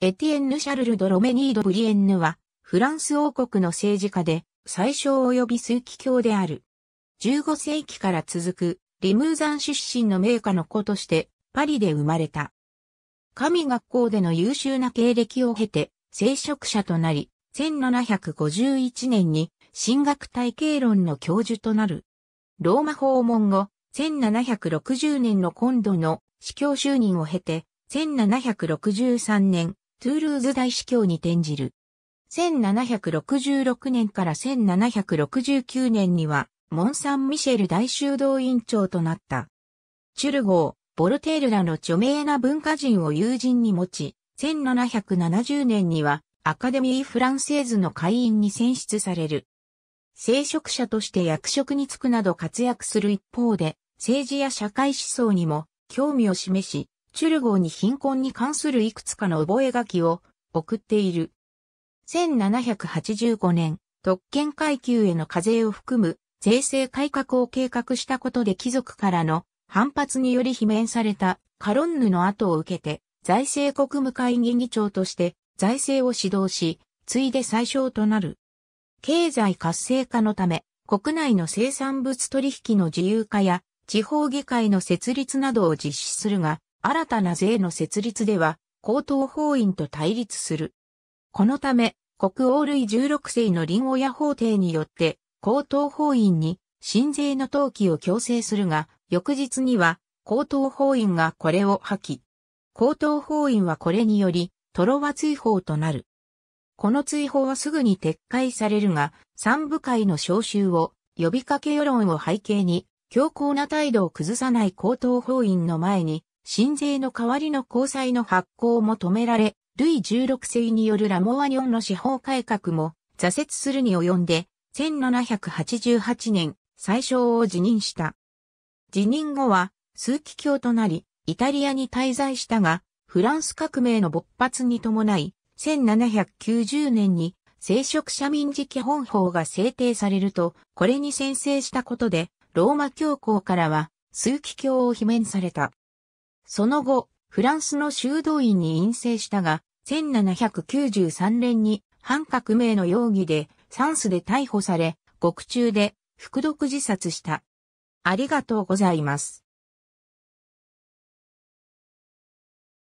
エティエンヌ・シャルル・ド・ロメニード・ブリエンヌは、フランス王国の政治家で、最小及び数奇教である。15世紀から続く、リムーザン出身の名家の子として、パリで生まれた。神学校での優秀な経歴を経て、聖職者となり、1751年に、神学体系論の教授となる。ローマ訪問後、1760年の今度の司教就任を経て、1763年、トゥールーズ大司教に転じる。1766年から1769年には、モン・サン・ミシェル大修道院長となった。チュルゴー、ボルテールらの著名な文化人を友人に持ち、1770年にはアカデミー・フランセーズの会員に選出される。聖職者として役職に就くなど活躍する一方で、政治や社会思想にも興味を示し、チュル号に貧困に関するいくつかの覚書を送っている。1785年、特権階級への課税を含む税制改革を計画したことで貴族からの反発により罷免されたカロンヌの後を受けて財政国務会議議長として財政を指導し、ついで最小となる。経済活性化のため、国内の生産物取引の自由化や地方議会の設立などを実施するが、新たな税の設立では、高等法院と対立する。このため、国王類16世の林親法廷によって、高等法院に新税の登記を強制するが、翌日には高等法院がこれを破棄。高等法院はこれにより、トロワ追放となる。この追放はすぐに撤回されるが、三部会の召集を呼びかけ世論を背景に、強硬な態度を崩さない高等法院の前に、新税の代わりの交際の発行も止められ、ルイ16世によるラモワニョンの司法改革も挫折するに及んで、1788年、最小を辞任した。辞任後は、数奇教となり、イタリアに滞在したが、フランス革命の勃発に伴い、1790年に聖職者民事基本法が制定されると、これに宣誓したことで、ローマ教皇からは、数奇教を罷免された。その後、フランスの修道院に陰性したが、1793年に反革命の容疑でサンスで逮捕され、獄中で服毒自殺した。ありがとうございます。